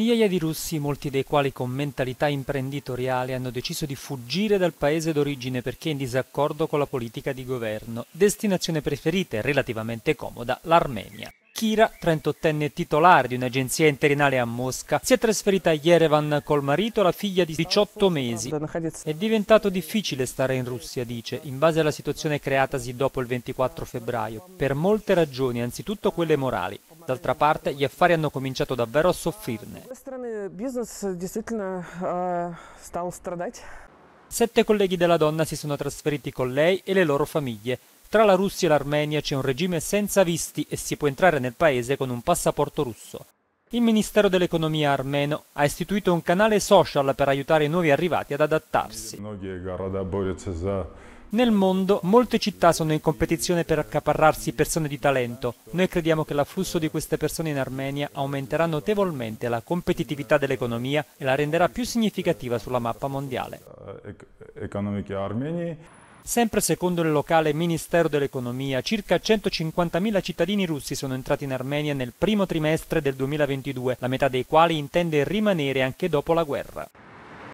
Migliaia di russi, molti dei quali con mentalità imprenditoriale, hanno deciso di fuggire dal paese d'origine perché in disaccordo con la politica di governo. Destinazione preferita e relativamente comoda, l'Armenia. Kira, 38enne titolare di un'agenzia interinale a Mosca, si è trasferita a Yerevan col marito e la figlia di 18 mesi. È diventato difficile stare in Russia, dice, in base alla situazione creatasi dopo il 24 febbraio, per molte ragioni, anzitutto quelle morali. D'altra parte, gli affari hanno cominciato davvero a soffrirne. Sette colleghi della donna si sono trasferiti con lei e le loro famiglie. Tra la Russia e l'Armenia c'è un regime senza visti e si può entrare nel paese con un passaporto russo il Ministero dell'Economia armeno ha istituito un canale social per aiutare i nuovi arrivati ad adattarsi. Nel mondo molte città sono in competizione per accaparrarsi persone di talento. Noi crediamo che l'afflusso di queste persone in Armenia aumenterà notevolmente la competitività dell'economia e la renderà più significativa sulla mappa mondiale. Sempre secondo il locale Ministero dell'Economia, circa 150.000 cittadini russi sono entrati in Armenia nel primo trimestre del 2022, la metà dei quali intende rimanere anche dopo la guerra.